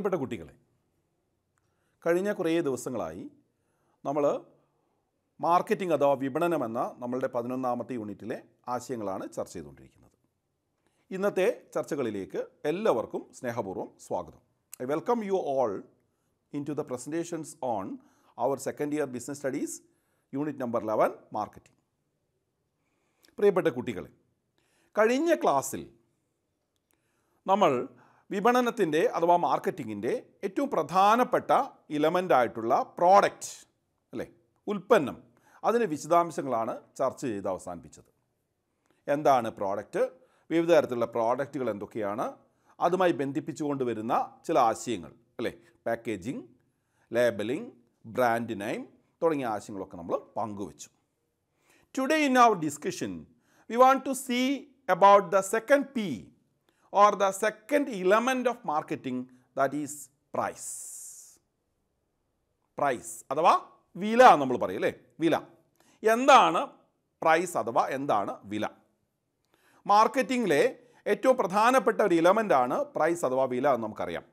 പ്രിയപ്പെട്ട കുട്ടികളെ കഴിഞ്ഞ കുറേ ദിവസങ്ങളായി നമ്മൾ മാർക്കറ്റിംഗ് അഥവാ വിപണനം എന്ന നമ്മളുടെ പതിനൊന്നാമത്തെ യൂണിറ്റിലെ ആശയങ്ങളാണ് ചർച്ച ചെയ്തുകൊണ്ടിരിക്കുന്നത് ഇന്നത്തെ ചർച്ചകളിലേക്ക് എല്ലാവർക്കും സ്നേഹപൂർവ്വം സ്വാഗതം I welcome you all into the presentations on our second year business studies unit number eleven marketing പ്രിയപ്പെട്ട കുട്ടികളെ കഴിഞ്ഞ ക്ലാസ്സിൽ നമ്മൾ വിപണനത്തിൻ്റെ അഥവാ മാർക്കറ്റിങ്ങിൻ്റെ ഏറ്റവും പ്രധാനപ്പെട്ട ആയിട്ടുള്ള പ്രോഡക്റ്റ് അല്ലേ ഉൽപ്പന്നം അതിൻ്റെ വിശദാംശങ്ങളാണ് ചർച്ച ചെയ്ത് അവസാനിപ്പിച്ചത് എന്താണ് പ്രോഡക്റ്റ് വിവിധ തരത്തിലുള്ള പ്രോഡക്റ്റുകൾ എന്തൊക്കെയാണ് അതുമായി ബന്ധിപ്പിച്ചുകൊണ്ട് വരുന്ന ചില ആശയങ്ങൾ അല്ലേ പാക്കേജിംഗ് ലേബലിംഗ് ബ്രാൻഡ് നെയിം തുടങ്ങിയ ആശയങ്ങളൊക്കെ നമ്മൾ പങ്കുവച്ചു today in our discussion we want to see about the second P or the second element of marketing that is price price അഥവാ വില നമ്മൾ പറയും അല്ലേ വില എന്താണ് പ്രൈസ് അഥവാ എന്താണ് വില മാർക്കറ്റിങ്ങിലെ ഏറ്റവും പ്രധാനപ്പെട്ട ഒരു ഇലമെൻ്റാണ് പ്രൈസ് അഥവാ വില എന്ന് നമുക്കറിയാം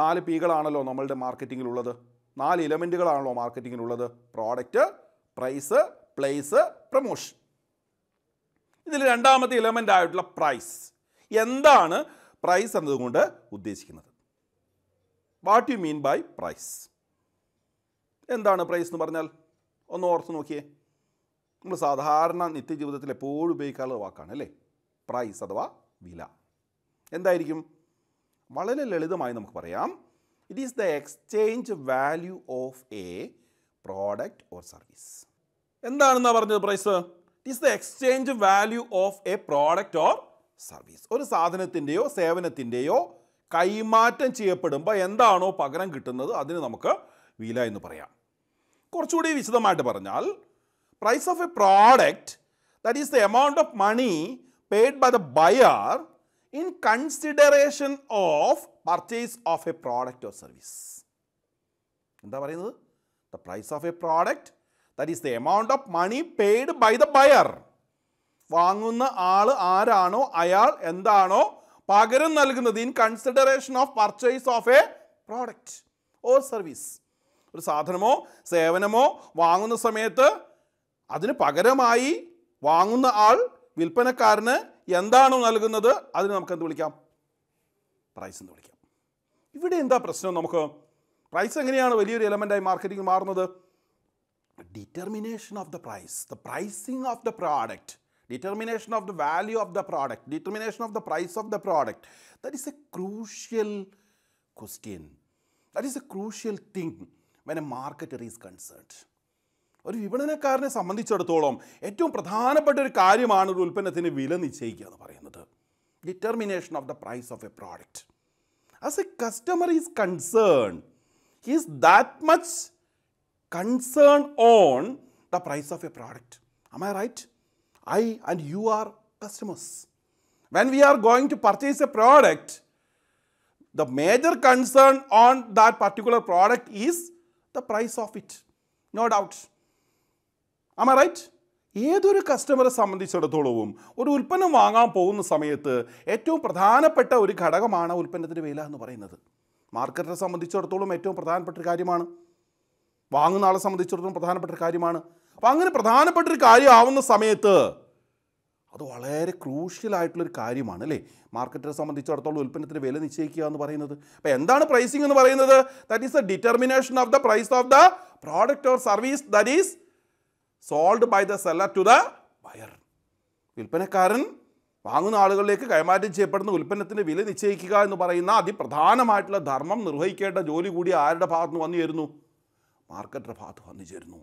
നാല് പീകളാണല്ലോ നമ്മളുടെ മാർക്കറ്റിങ്ങിലുള്ളത് നാല് ഇലമെൻറ്റുകളാണല്ലോ മാർക്കറ്റിങ്ങിലുള്ളത് പ്രോഡക്റ്റ് പ്രൈസ് പ്ലേസ് പ്രൊമോഷൻ ഇതിൽ രണ്ടാമത്തെ ഇലമെൻ്റ് ആയിട്ടുള്ള പ്രൈസ് എന്താണ് പ്രൈസ് എന്നതുകൊണ്ട് ഉദ്ദേശിക്കുന്നത് what you mean by price എന്താണ് പ്രൈസ് എന്ന് പറഞ്ഞാൽ ഒന്ന് ഓർത്ത് നോക്കിയേ നമ്മൾ സാധാരണ നിത്യജീവിതത്തിൽ എപ്പോഴും ഉപയോഗിക്കാനുള്ള വാക്കാണ് അല്ലേ പ്രൈസ് അഥവാ വില എന്തായിരിക്കും വളരെ ലളിതമായി നമുക്ക് പറയാം it is the exchange value of a product or service എന്താണെന്നാണ് പറഞ്ഞത് price it is the exchange value of a product or service ഒരു സാധനത്തിൻ്റെയോ സേവനത്തിൻ്റെയോ കൈമാറ്റം ചെയ്യപ്പെടുമ്പോൾ എന്താണോ പകരം കിട്ടുന്നത് അതിന് നമുക്ക് വില എന്ന് പറയാം കുറച്ചുകൂടി വിശദമായിട്ട് പറഞ്ഞാൽ price of a product that is the amount of money paid by the buyer in consideration of purchase of a product or service എന്താ പറയുന്നത് the price of a product that is the amount of money paid by the buyer വാങ്ങുന്ന ആൾ ആരാണോ അയാൾ എന്താണോ പകരം നൽകുന്നത് in consideration of purchase of a product or service ഒരു സാധനമോ സേവനമോ വാങ്ങുന്ന സമയത്ത് അതിന് പകരമായി വാങ്ങുന്ന ആൾ വിൽപ്പനക്കാരന് എന്താണോ നൽകുന്നത് അതിന് നമുക്ക് എന്ത് വിളിക്കാം പ്രൈസ് എന്ന് വിളിക്കാം ഇവിടെ എന്താ പ്രശ്നം നമുക്ക് പ്രൈസ് എങ്ങനെയാണ് വലിയൊരു എലമെൻ്റായി മാർക്കറ്റിംഗ് മാറുന്നത് determination of the price the pricing of the product determination of the value of the product, determination of the price of the product. That is a crucial question. That is a crucial thing when a marketer is concerned. ഒരു വിപണനക്കാരനെ സംബന്ധിച്ചിടത്തോളം ഏറ്റവും പ്രധാനപ്പെട്ട ഒരു കാര്യമാണ് ഒരു ഉൽപ്പന്നത്തിന് വില നിശ്ചയിക്കുക എന്ന് പറയുന്നത് determination of the price of a product as a customer is concern is that much concern on the price of a product am I right I and you are customers when we are going to purchase a product the major concern on that particular product is the price of it no doubt Am I right? ഏതൊരു കസ്റ്റമറെ സംബന്ധിച്ചിടത്തോളവും ഒരു ഉൽപ്പന്നം വാങ്ങാൻ പോകുന്ന സമയത്ത് ഏറ്റവും പ്രധാനപ്പെട്ട ഒരു ഘടകമാണ് ഉൽപ്പന്നത്തിൻ്റെ വില എന്ന് പറയുന്നത് മാർക്കറ്റിനെ സംബന്ധിച്ചിടത്തോളം ഏറ്റവും പ്രധാനപ്പെട്ട ഒരു കാര്യമാണ് വാങ്ങുന്ന ആളെ സംബന്ധിച്ചിടത്തോളം പ്രധാനപ്പെട്ട ഒരു കാര്യമാണ് അപ്പം അങ്ങനെ പ്രധാനപ്പെട്ട ഒരു കാര്യമാവുന്ന സമയത്ത് അത് വളരെ ക്രൂഷ്യലായിട്ടുള്ളൊരു കാര്യമാണ് അല്ലേ മാർക്കറ്റിനെ സംബന്ധിച്ചിടത്തോളം ഉൽപ്പന്നത്തിന് വില നിശ്ചയിക്കുക എന്ന് പറയുന്നത് അപ്പോൾ എന്താണ് പ്രൈസിങ് എന്ന് പറയുന്നത് that is the determination of the price of the product or service that is sold by the seller to the buyer വിൽപ്പനക്കാരൻ വാങ്ങുന്ന ആളുകളിലേക്ക് കൈമാറ്റം ചെയ്യപ്പെടുന്ന ഉൽപ്പന്നത്തിൻ്റെ വില നിശ്ചയിക്കുക എന്ന് പറയുന്ന അതിപ്രധാനമായിട്ടുള്ള ധർമ്മം നിർവഹിക്കേണ്ട ജോലി കൂടി ആരുടെ ഭാഗത്ത് നിന്ന് വന്നു ചേരുന്നു മാർക്കറ്റിൻ്റെ ഭാഗത്ത് വന്നു ചേരുന്നു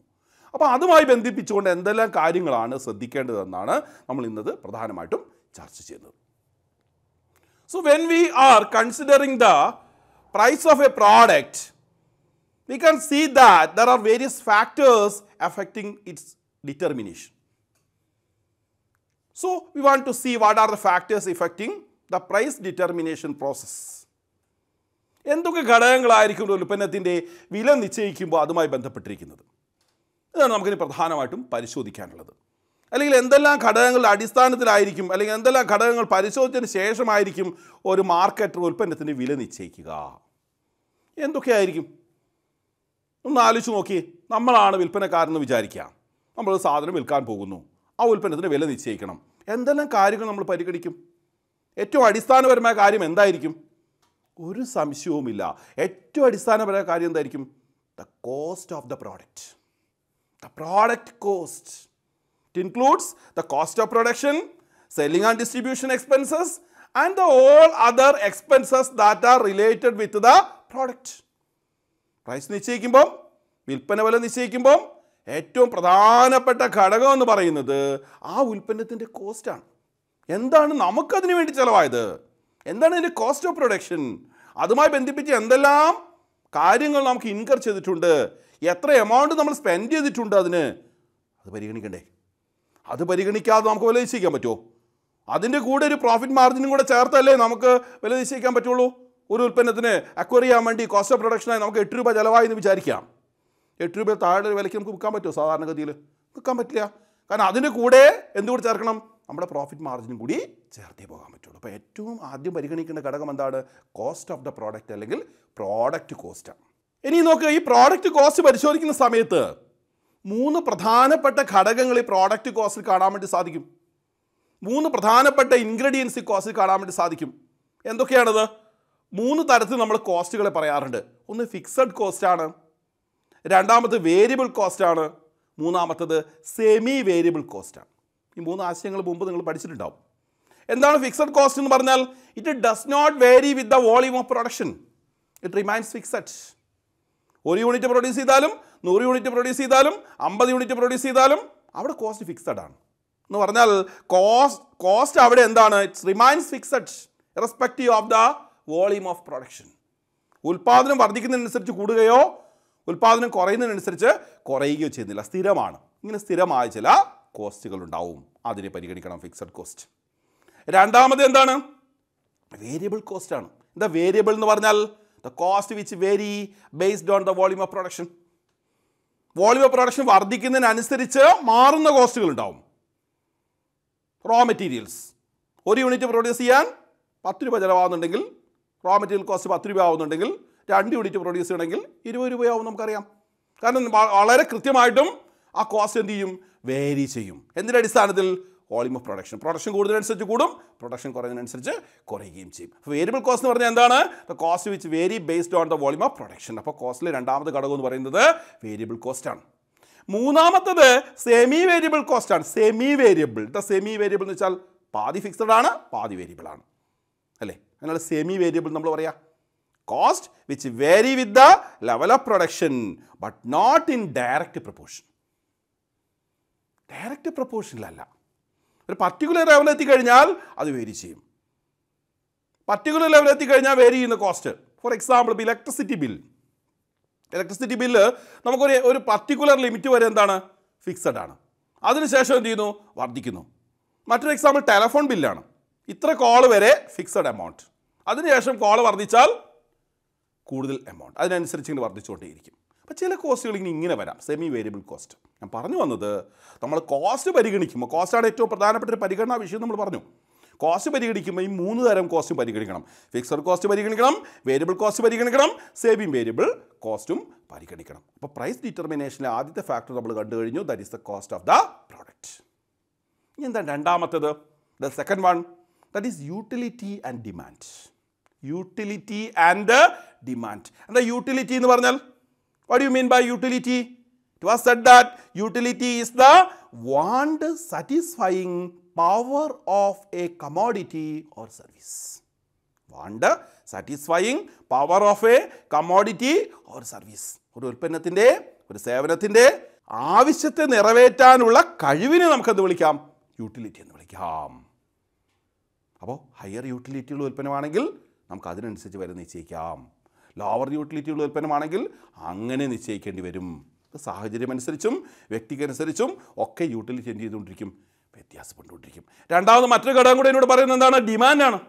അപ്പോൾ അതുമായി ബന്ധിപ്പിച്ചുകൊണ്ട് എന്തെല്ലാം കാര്യങ്ങളാണ് ശ്രദ്ധിക്കേണ്ടതെന്നാണ് നമ്മൾ ഇന്നത് പ്രധാനമായിട്ടും ചർച്ച ചെയ്യുന്നത് so when we are considering the price of a product we can see that there are various factors affecting its determination. So we want to see what are the factors affecting the price determination process. എന്തൊക്കെ ഘടകങ്ങളായിരിക്കും ഒരു ഉൽപ്പന്നത്തിൻ്റെ വില നിശ്ചയിക്കുമ്പോൾ അതുമായി ബന്ധപ്പെട്ടിരിക്കുന്നത് ഇതാണ് നമുക്കിനി പ്രധാനമായിട്ടും പരിശോധിക്കാനുള്ളത് അല്ലെങ്കിൽ എന്തെല്ലാം ഘടകങ്ങളുടെ അടിസ്ഥാനത്തിലായിരിക്കും അല്ലെങ്കിൽ എന്തെല്ലാം ഘടകങ്ങൾ പരിശോധിച്ചതിന് ശേഷമായിരിക്കും ഒരു മാർക്കറ്റ് ഉൽപ്പന്നത്തിന് വില നിശ്ചയിക്കുക എന്തൊക്കെയായിരിക്കും ഒന്ന് ആലോചിച്ച് നോക്കി നമ്മളാണ് വിൽപ്പനക്കാരെന്ന് വിചാരിക്കുക നമ്മൾ സാധനം വിൽക്കാൻ പോകുന്നു ആ ഉൽപ്പന്നത്തിന് വില നിശ്ചയിക്കണം എന്തെല്ലാം കാര്യങ്ങൾ നമ്മൾ പരിഗണിക്കും ഏറ്റവും അടിസ്ഥാനപരമായ കാര്യം എന്തായിരിക്കും ഒരു സംശയവുമില്ല ഏറ്റവും അടിസ്ഥാനപരമായ കാര്യം എന്തായിരിക്കും the cost of the product the product cost. It includes the cost of production, selling and distribution expenses and the all other expenses that are related with the product. Price നിശ്ചയിക്കുമ്പം വിൽപ്പന വില നിശ്ചയിക്കുമ്പം ഏറ്റവും പ്രധാനപ്പെട്ട ഘടകം എന്ന് പറയുന്നത് ആ ഉൽപ്പന്നത്തിൻ്റെ കോസ്റ്റാണ് എന്താണ് നമുക്കതിന് വേണ്ടി ചിലവായത് എന്താണ് ഇതിൻ്റെ കോസ്റ്റ് ഓഫ് പ്രൊഡക്ഷൻ അതുമായി ബന്ധിപ്പിച്ച് എന്തെല്ലാം കാര്യങ്ങൾ നമുക്ക് ഇൻകർ ചെയ്തിട്ടുണ്ട് എത്ര എമൗണ്ട് നമ്മൾ സ്പെൻഡ് ചെയ്തിട്ടുണ്ട് അതിന് അത് പരിഗണിക്കണ്ടേ അത് പരിഗണിക്കാതെ നമുക്ക് വില നിശ്ചയിക്കാൻ പറ്റുമോ അതിൻ്റെ കൂടെ ഒരു പ്രോഫിറ്റ് മാർജിനും കൂടെ ചേർത്തല്ലേ നമുക്ക് വില നിശ്ചയിക്കാൻ പറ്റുള്ളൂ ഒരു ഉൽപ്പന്നത്തിന് അക്വയർ ചെയ്യാൻ വേണ്ടി കോസ്റ്റ് ഓഫ് പ്രൊഡക്ഷനായി നമുക്ക് എട്ട് രൂപ ചിലവായി എന്ന് വിചാരിക്കാം എട്ട് രൂപ താഴെ വിലയ്ക്ക് നമുക്ക് വിൽക്കാൻ പറ്റുമോ സാധാരണഗതിയിൽ വിൽക്കാൻ പറ്റില്ല കാരണം അതിൻ്റെ കൂടെ എന്തുകൂടി ചേർക്കണം നമ്മുടെ പ്രോഫിറ്റ് മാർജിനും കൂടി ചേർത്തേ പോകാൻ പറ്റുള്ളൂ അപ്പോൾ ഏറ്റവും ആദ്യം പരിഗണിക്കേണ്ട ഘടകം എന്താണ് കോസ്റ്റ് ഓഫ് ദ പ്രോഡക്റ്റ് അല്ലെങ്കിൽ പ്രോഡക്റ്റ് കോസ്റ്റാണ് ഇനി നോക്കുക ഈ പ്രോഡക്റ്റ് കോസ്റ്റ് പരിശോധിക്കുന്ന സമയത്ത് മൂന്ന് പ്രധാനപ്പെട്ട ഘടകങ്ങൾ ഈ പ്രോഡക്റ്റ് കോസ്റ്റിൽ കാണാൻ വേണ്ടി സാധിക്കും മൂന്ന് പ്രധാനപ്പെട്ട ഇൻഗ്രീഡിയൻസ് ഈ കോസ്റ്റിൽ കാണാൻ വേണ്ടി സാധിക്കും എന്തൊക്കെയാണത് മൂന്ന് തരത്തിൽ നമ്മൾ കോസ്റ്റുകളെ പറയാറുണ്ട് ഒന്ന് ഫിക്സഡ് കോസ്റ്റാണ് രണ്ടാമത് വേരിയബിൾ കോസ്റ്റാണ് മൂന്നാമത്തത് സെമി വേരിയബിൾ കോസ്റ്റാണ് ഈ മൂന്ന് ആശയങ്ങൾ മുമ്പ് നിങ്ങൾ പഠിച്ചിട്ടുണ്ടാവും എന്താണ് ഫിക്സഡ് കോസ്റ്റ് എന്ന് പറഞ്ഞാൽ it does not vary with the volume of production it remains fixed ഒരു യൂണിറ്റ് പ്രൊഡ്യൂസ് ചെയ്താലും നൂറ് യൂണിറ്റ് പ്രൊഡ്യൂസ് ചെയ്താലും അമ്പത് യൂണിറ്റ് പ്രൊഡ്യൂസ് ചെയ്താലും അവിടെ കോസ്റ്റ് ഫിക്സഡ് ആണ് എന്ന് പറഞ്ഞാൽ കോസ്റ്റ് കോസ്റ്റ് അവിടെ എന്താണ് its remains fixed respective of the volume of production ഉൽപാദനം വർദ്ധിക്കുന്നതിനനുസരിച്ച് കൂടുകയോ ഉൽപാദനം കുറയുന്നതിനനുസരിച്ച് കുറയുകയോ ചെയ്യുന്നില്ല സ്ഥിരമാണ് ഇങ്ങനെ സ്ഥിരമായ ചില കോസ്റ്റുകൾ ഉണ്ടാവും അതിനെ പരിഗണിക്കണം ഫിക്സഡ് കോസ്റ്റ് രണ്ടാമത് എന്താണ് വേരിയബിൾ കോസ്റ്റ് ആണ് എന്താ വേരിയബിൾ എന്ന് പറഞ്ഞാൽ the cost which vary based on the volume of production. Volume of production വർദ്ധിക്കുന്നതിനനുസരിച്ച് മാറുന്ന കോസ്റ്റുകൾ ഉണ്ടാവും റോ മെറ്റീരിയൽസ് ഒരു യൂണിറ്റ് പ്രൊഡ്യൂസ് ചെയ്യാൻ പത്ത് രൂപ ചിലവാകുന്നുണ്ടെങ്കിൽ റോ മെറ്റീരിയൽ കോസ്റ്റ് പത്ത് രൂപ ആവുന്നുണ്ടെങ്കിൽ രണ്ട് യൂണിറ്റ് പ്രൊഡ്യൂസ് ചെയ്യണമെങ്കിൽ ഇരുപത് രൂപയാവും നമുക്കറിയാം കാരണം വളരെ കൃത്യമായിട്ടും ആ കോസ്റ്റ് എന്ത് ചെയ്യും വേരി ചെയ്യും എന്തിൻ്റെ അടിസ്ഥാനത്തിൽ വോളിയം ഓഫ് പ്രൊഡക്ഷൻ പ്രൊഡക്ഷൻ കൂടുതലനുസരിച്ച് കൂടും പ്രൊഡക്ഷൻ കുറയുന്നതിനനുസരിച്ച് കുറയുകയും ചെയ്യും അപ്പോൾ വേരിയബിൾ കോസ്റ്റ് എന്ന് പറഞ്ഞാൽ എന്താണ് the cost which vary based on the volume of production അപ്പോൾ കോസ്റ്റിലെ രണ്ടാമത്തെ ഘടകം എന്ന് പറയുന്നത് വേരിയബിൾ കോസ്റ്റ് ആണ് മൂന്നാമത്തത് സെമി വേരിയബിൾ കോസ്റ്റ് ആണ് semi variable the semi variable എന്ന് വെച്ചാൽ പാതി ഫിക്സഡ് ആണ് പാതി വേരിയബിൾ ആണ് അല്ലേ അതിനാൽ സെമി വേരിയബിൾ നമ്മൾ പറയാം cost which vary with the level of production but not in direct proportion direct പ്രപ്പോർഷനിലല്ല ഒരു പർട്ടിക്കുലർ ലെവലിൽ എത്തിക്കഴിഞ്ഞാൽ അത് വേരി ചെയ്യും പർട്ടിക്കുലർ ലെവലിൽ എത്തിക്കഴിഞ്ഞാൽ വേരി ചെയ്യുന്ന കോസ്റ്റ് ഫോർ എക്സാമ്പിൾ ഇപ്പോൾ ഇലക്ട്രിസിറ്റി ബിൽ ഇലക്ട്രിസിറ്റി ബില്ല് നമുക്കൊരു ഒരു പർട്ടിക്കുലർ ലിമിറ്റ് വരെ എന്താണ് ഫിക്സഡ് ആണ് അതിനുശേഷം എന്ത് ചെയ്യുന്നു വർദ്ധിക്കുന്നു മറ്റൊരു എക്സാമ്പിൾ ടെലഫോൺ ബില്ലാണ് ഇത്ര കോൾ വരെ ഫിക്സഡ് എമൗണ്ട് അതിനുശേഷം കോൾ വർദ്ധിച്ചാൽ കൂടുതൽ എമൗണ്ട് അതിനനുസരിച്ച് ഇങ്ങനെ വർദ്ധിച്ചുകൊണ്ടേയിരിക്കും അപ്പോൾ ചില കോസ്റ്റുകൾ ഇങ്ങനെ ഇങ്ങനെ വരാം സെമി വേരിയബിൾ കോസ്റ്റ് ഞാൻ പറഞ്ഞു വന്നത് നമ്മൾ കോസ്റ്റ് പരിഗണിക്കുമ്പോൾ കോസ്റ്റാണ് ഏറ്റവും പ്രധാനപ്പെട്ട ഒരു പരിഗണനാ വിഷയം നമ്മൾ പറഞ്ഞു കോസ്റ്റ് പരിഗണിക്കുമ്പോൾ ഈ മൂന്ന് തരം കോസ്റ്റും പരിഗണിക്കണം ഫിക്സഡ് കോസ്റ്റ് പരിഗണിക്കണം വേരിയബിൾ കോസ്റ്റ് പരിഗണിക്കണം സേവിങ് വേരിയബിൾ കോസ്റ്റും പരിഗണിക്കണം അപ്പോൾ പ്രൈസ് ഡിറ്റർമിനേഷനിലെ ആദ്യത്തെ ഫാക്ടർ നമ്മൾ കണ്ടു കഴിഞ്ഞു that is the cost of the product ഇനി എന്താ രണ്ടാമത്തേത് the second one that is utility and demand utility and demand എന്താ യൂട്ടിലിറ്റി എന്ന് പറഞ്ഞാൽ What do you mean by utility? It was said that utility is the want satisfying power of a commodity or service. Want satisfying power of a commodity or service. ഒരു ഉൽപ്പന്നത്തിൻ്റെ ഒരു സേവനത്തിൻ്റെ ആവശ്യത്തെ നിറവേറ്റാനുള്ള കഴിവിനെ നമുക്കെന്ത് വിളിക്കാം utility എന്ന് വിളിക്കാം അപ്പോൾ ഹയർ യൂട്ടിലിറ്റിയുള്ള ഉൽപ്പന്നമാണെങ്കിൽ നമുക്ക് അതിനനുസരിച്ച് വരെ നിശ്ചയിക്കാം ലോവർ യൂട്ടിലിറ്റിയുള്ള ഉൽപ്പന്നമാണെങ്കിൽ അങ്ങനെ നിശ്ചയിക്കേണ്ടി വരും സാഹചര്യമനുസരിച്ചും വ്യക്തിക്കനുസരിച്ചും ഒക്കെ യൂട്ടിലിറ്റി എന്ത് ചെയ്തുകൊണ്ടിരിക്കും വ്യത്യാസപ്പെട്ടുകൊണ്ടിരിക്കും രണ്ടാമത് മറ്റൊരു ഘടകം കൂടി എന്നോട് പറയുന്നത് എന്താണ് ഡിമാൻഡാണ്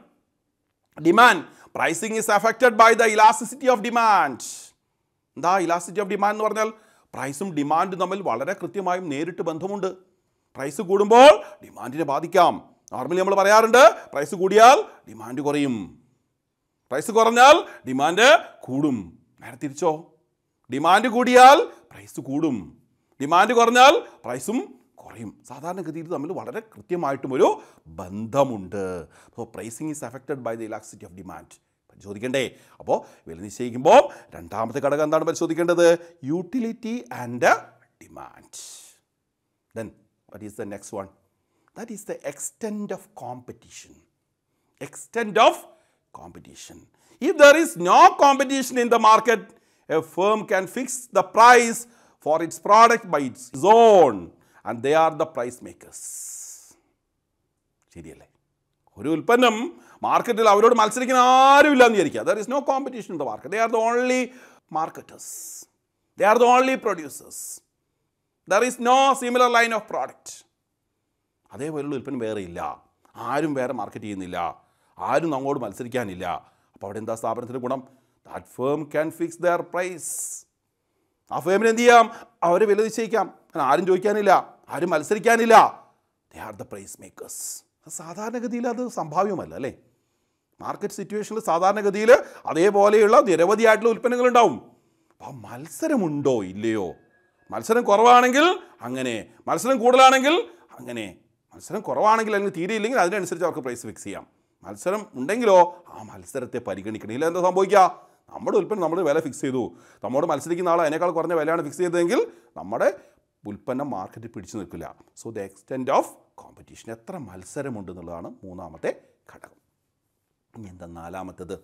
demand pricing is affected by the elasticity of demand എന്താ ഇലാസ്റ്റിസിറ്റി ഓഫ് ഡിമാൻഡ് എന്ന് പറഞ്ഞാൽ പ്രൈസും ഡിമാൻഡും തമ്മിൽ വളരെ കൃത്യമായും നേരിട്ട് ബന്ധമുണ്ട് പ്രൈസ് കൂടുമ്പോൾ ഡിമാൻഡിനെ ബാധിക്കാം നോർമലി നമ്മൾ പറയാറുണ്ട് പ്രൈസ് കൂടിയാൽ ഡിമാൻഡ് കുറയും പ്രൈസ് കുറഞ്ഞാൽ ഡിമാൻഡ് കൂടും നേരെ തിരിച്ചോ ഡിമാൻഡ് കൂടിയാൽ പ്രൈസ് കൂടും ഡിമാൻഡ് കുറഞ്ഞാൽ പ്രൈസും കുറയും സാധാരണഗതിയിൽ തമ്മിൽ വളരെ കൃത്യമായിട്ടും ഒരു ബന്ധമുണ്ട് so pricing is affected by the elasticity of demand പരിശോധിക്കണ്ടേ അപ്പോൾ വില നിശ്ചയിക്കുമ്പോൾ രണ്ടാമത്തെ ഘടകം എന്താണ് പരിശോധിക്കേണ്ടത് utility and demand then what is the next one that is the extent of competition extent of competition. If there is no competition in the market, a firm can fix the price for its product by its own and they are the price makers. ശരിയല്ലേ ഒരു ഉൽപ്പന്നം മാർക്കറ്റിൽ അവരോട് മത്സരിക്കുന്ന ആരും ഇല്ലാന്ന് വിചാരിക്കുക there is no competition in the market they are the only marketers they are the only producers there is no similar line of product അതേപോലുള്ള ഉൽപ്പന്നം വേറെ ഇല്ല ആരും വേറെ മാർക്കറ്റ് ചെയ്യുന്നില്ല ആരും അങ്ങോട്ട് മത്സരിക്കാനില്ല അപ്പോൾ അവിടെ എന്താ സ്ഥാപനത്തിൻ്റെ ഗുണം that firm can fix their price ആ ഫേമിന് എന്ത് ചെയ്യാം അവരെ വില നിശ്ചയിക്കാം ആരും ചോദിക്കാനില്ല ആരും മത്സരിക്കാനില്ല they are the price makers സാധാരണഗതിയിൽ അത് സംഭാവ്യമല്ല അല്ലേ മാർക്കറ്റ് സിറ്റുവേഷനിൽ സാധാരണഗതിയിൽ അതേപോലെയുള്ള നിരവധിയായിട്ടുള്ള ഉൽപ്പന്നങ്ങളുണ്ടാവും അപ്പം മത്സരമുണ്ടോ ഇല്ലയോ മത്സരം കുറവാണെങ്കിൽ അങ്ങനെ മത്സരം കൂടുതലാണെങ്കിൽ അങ്ങനെ മത്സരം കുറവാണെങ്കിൽ അല്ലെങ്കിൽ തീരെയില്ലെങ്കിൽ അതിനനുസരിച്ച് അവർക്ക് പ്രൈസ് ഫിക്സ് ചെയ്യാം മത്സരം ഉണ്ടെങ്കിലോ ആ മത്സരത്തെ പരിഗണിക്കണില്ല എന്താ സംഭവിക്കുക നമ്മുടെ ഉൽപ്പന്നം നമ്മൾ വില ഫിക്സ് ചെയ്തു നമ്മോട് മത്സരിക്കുന്ന ആൾ അതിനേക്കാൾ കുറഞ്ഞ വിലയാണ് ഫിക്സ് ചെയ്തതെങ്കിൽ നമ്മുടെ ഉൽപ്പന്നം മാർക്കറ്റിൽ പിടിച്ചു നിൽക്കില്ല so the extent of competition എത്ര മത്സരമുണ്ട് എന്നുള്ളതാണ് മൂന്നാമത്തെ ഘടകം ഇനി എന്താ നാലാമത്തത്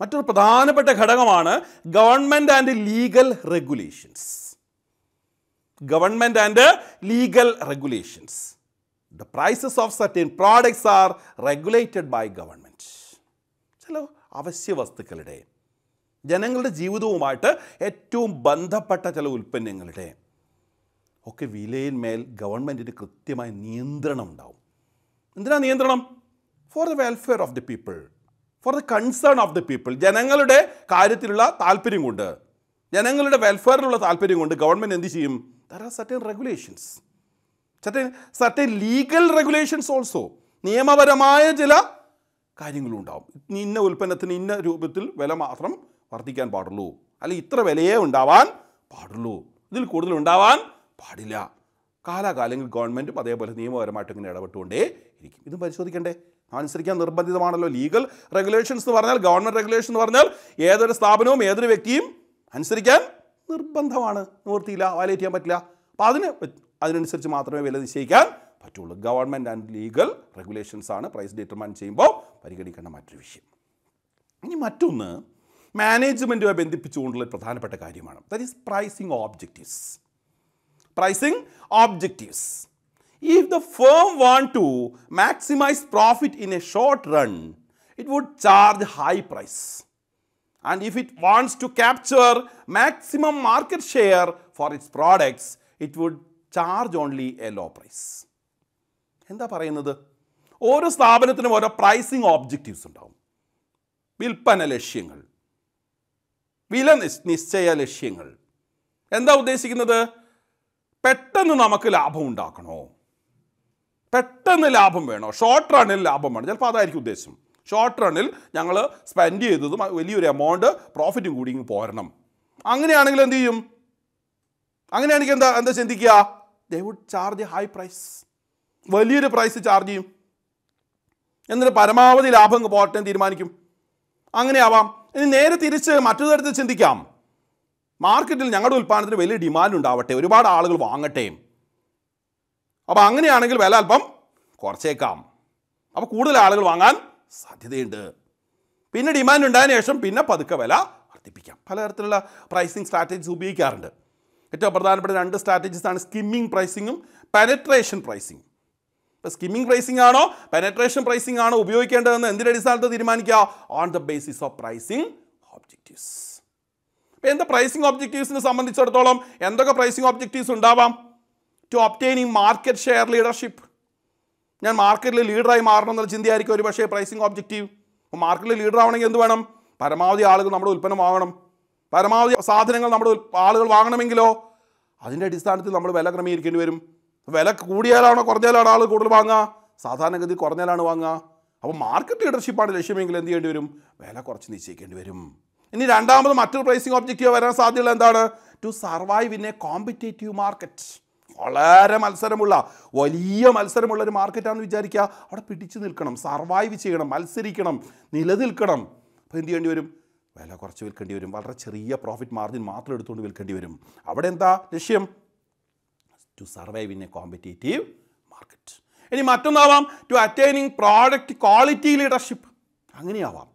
മറ്റൊരു പ്രധാനപ്പെട്ട ഘടകമാണ് government and legal regulations government and legal regulations the prices of certain products are regulated by government ചില അവശ്യ വസ്തുക്കളുടെ ജനങ്ങളുടെ ജീവിതവുമായിട്ട് ഏറ്റവും ബന്ധപ്പെട്ട ചില ഉൽപ്പന്നങ്ങളുടെ ഒക്കെ വിലയിന്മേൽ ഗവൺമെൻറ്റിന് കൃത്യമായ നിയന്ത്രണം ഉണ്ടാവും എന്തിനാ നിയന്ത്രണം for the welfare of the people for the concern of the people ജനങ്ങളുടെ കാര്യത്തിലുള്ള താല്പര്യം കൊണ്ട് ജനങ്ങളുടെ വെൽഫെയറിനുള്ള താല്പര്യം കൊണ്ട് ഗവൺമെൻറ് എന്ത് ചെയ്യും there are certain regulations certain legal regulations also നിയമപരമായ ചില കാര്യങ്ങളും ഉണ്ടാവും ഇന്ന ഉൽപ്പന്നത്തിന് ഇന്ന രൂപത്തിൽ വില മാത്രം വർദ്ധിക്കാൻ പാടുള്ളൂ അല്ലെങ്കിൽ ഇത്ര വിലയേ ഉണ്ടാവാൻ പാടുള്ളൂ ഇതിൽ കൂടുതൽ ഉണ്ടാവാൻ പാടില്ല കാലാകാലങ്ങളിൽ ഗവൺമെൻറ്റും അതേപോലെ നിയമപരമായിട്ട് ഇങ്ങനെ ഇടപെട്ടുകൊണ്ടേ ഇരിക്കും ഇതും പരിശോധിക്കണ്ടേ അനുസരിക്കാൻ നിർബന്ധിതമാണല്ലോ ലീഗൽ റെഗുലേഷൻസ് എന്ന് പറഞ്ഞാൽ ഗവൺമെൻറ് റെഗുലേഷൻ എന്ന് പറഞ്ഞാൽ ഏതൊരു സ്ഥാപനവും ഏതൊരു വ്യക്തിയും അനുസരിക്കാൻ നിർബന്ധമാണ് നിവർത്തിയില്ല വയലേറ്റ് ചെയ്യാൻ പറ്റില്ല അപ്പോൾ അതിന് അതിനനുസരിച്ച് മാത്രമേ വില നിശ്ചയിക്കാൻ പറ്റുള്ളൂ ഗവൺമെൻറ് ആൻഡ് ലീഗൽ റെഗുലേഷൻസ് ആണ് പ്രൈസ് ഡിറ്റർമൈൻ ചെയ്യുമ്പോൾ പരിഗണിക്കേണ്ട മറ്റൊരു വിഷയം ഇനി മറ്റൊന്ന് മാനേജ്മെൻറ്റുമായി ബന്ധിപ്പിച്ചുകൊണ്ടുള്ള പ്രധാനപ്പെട്ട കാര്യമാണ് that is pricing objectives pricing objectives if the firm want to maximise profit in a short run it would charge high price and if it wants to capture maximum market share for its products it would charge only a low price എന്താ പറയുന്നത് ഓരോ സ്ഥാപനത്തിനും ഓരോ pricing objectives ഉണ്ടാവും വിൽപ്പന ലക്ഷ്യങ്ങൾ വില നിശ്ചയ ലക്ഷ്യങ്ങൾ എന്താ ഉദ്ദേശിക്കുന്നത് പെട്ടെന്ന് നമുക്ക് ലാഭം ഉണ്ടാക്കണോ പെട്ടെന്ന് ലാഭം വേണോ ഷോർട്ട് റണ്ണിൽ ലാഭം വേണം ചിലപ്പോൾ അതായിരിക്കും ഉദ്ദേശം ഷോർട്ട് റണ്ണിൽ ഞങ്ങൾ സ്പെൻഡ് ചെയ്തതും വലിയൊരു എമൗണ്ട് പ്രോഫിറ്റും കൂടി പോരണം അങ്ങനെയാണെങ്കിൽ എന്ത് ചെയ്യും അങ്ങനെയാണെങ്കിൽ എന്താ എന്താ ചിന്തിക്കുക they would charge high price വലിയൊരു പ്രൈസ് ചാർജ് ചെയ്യും എന്നിട്ട് പരമാവധി ലാഭം പോകട്ടെ തീരുമാനിക്കും അങ്ങനെയാവാം ഇനി നേരെ തിരിച്ച് മറ്റൊരു തരത്തിൽ ചിന്തിക്കാം മാർക്കറ്റിൽ ഞങ്ങളുടെ ഉൽപ്പാദനത്തിന് വലിയ ഡിമാൻഡ് ഉണ്ടാവട്ടെ ഒരുപാട് ആളുകൾ വാങ്ങട്ടെ അപ്പോൾ അങ്ങനെയാണെങ്കിൽ വില അല്പം കുറച്ചേക്കാം അപ്പോൾ കൂടുതൽ ആളുകൾ വാങ്ങാൻ സാധ്യതയുണ്ട് പിന്നെ ഡിമാൻഡ് ഉണ്ടായതിനു ശേഷം പിന്നെ പതുക്കെ വില വർദ്ധിപ്പിക്കാം പലതരത്തിലുള്ള പ്രൈസിങ് സ്ട്രാറ്റജീസ് ഉപയോഗിക്കാറുണ്ട് ഏറ്റവും പ്രധാനപ്പെട്ട രണ്ട് ആണ് സ്കിമ്മിങ് പ്രൈസിങ്ങും പെനട്രേഷൻ പ്രൈസിങ് ഇപ്പോൾ സ്കിമ്മിങ് പ്രൈസിംഗ് ആണോ പെനട്രേഷൻ പ്രൈസിംഗ് ആണോ ഉപയോഗിക്കേണ്ടതെന്ന് എന്തിൻ്റെ അടിസ്ഥാനത്ത് തീരുമാനിക്കുക on the basis of pricing objectives ഇപ്പോൾ എന്താ പ്രൈസിംഗ് ഓബ്ജക്റ്റീവ്സിനെ സംബന്ധിച്ചിടത്തോളം എന്തൊക്കെ പ്രൈസിംഗ് ഓബ്ജക്റ്റീവ്സ് ഉണ്ടാവാം to obtaining market share leadership ഞാൻ മാർക്കറ്റിൽ ലീഡറായി മാറണം എന്നുള്ള ചിന്തയായിരിക്കും ഒരു പക്ഷേ പ്രൈസിംഗ് ഓബ്ജക്റ്റീവ് അപ്പോൾ മാർക്കറ്റിൽ ലീഡർ ആവണമെങ്കിൽ എന്ത് വേണം പരമാവധി ആളുകൾ നമ്മുടെ ഉൽപ്പന്നം പരമാവധി സാധനങ്ങൾ നമ്മുടെ ആളുകൾ വാങ്ങണമെങ്കിലോ അതിൻ്റെ അടിസ്ഥാനത്തിൽ നമ്മൾ വില ക്രമീകരിക്കേണ്ടി വരും വില കൂടിയാലാണോ കുറഞ്ഞാലാണോ ആൾ കൂടുതൽ വാങ്ങുക സാധാരണഗതി കുറഞ്ഞാലാണ് വാങ്ങുക അപ്പോൾ മാർക്കറ്റ് ലീഡർഷിപ്പാണ് ലക്ഷ്യമെങ്കിൽ എന്ത് ചെയ്യേണ്ടി വരും വില കുറച്ച് നിശ്ചയിക്കേണ്ടി വരും ഇനി രണ്ടാമത് മറ്റൊരു പ്രൈസിങ് ഒബ്ജക്റ്റീവ് വരാൻ സാധ്യതയുള്ള എന്താണ് to survive in a competitive market വളരെ മത്സരമുള്ള വലിയ മത്സരമുള്ള ഒരു മാർക്കറ്റാണെന്ന് വിചാരിക്കുക അവിടെ പിടിച്ചു നിൽക്കണം സർവൈവ് ചെയ്യണം മത്സരിക്കണം നിലനിൽക്കണം അപ്പോൾ എന്ത് ചെയ്യേണ്ടി വരും വില കുറച്ച് വിൽക്കേണ്ടി വരും വളരെ ചെറിയ പ്രോഫിറ്റ് മാർജിൻ മാത്രം എടുത്തുകൊണ്ട് വിൽക്കേണ്ടി വരും അവിടെ എന്താ ലക്ഷ്യം to survive in a competitive market ഇനി മറ്റൊന്നാവാം to attaining product quality leadership അങ്ങനെയാവാം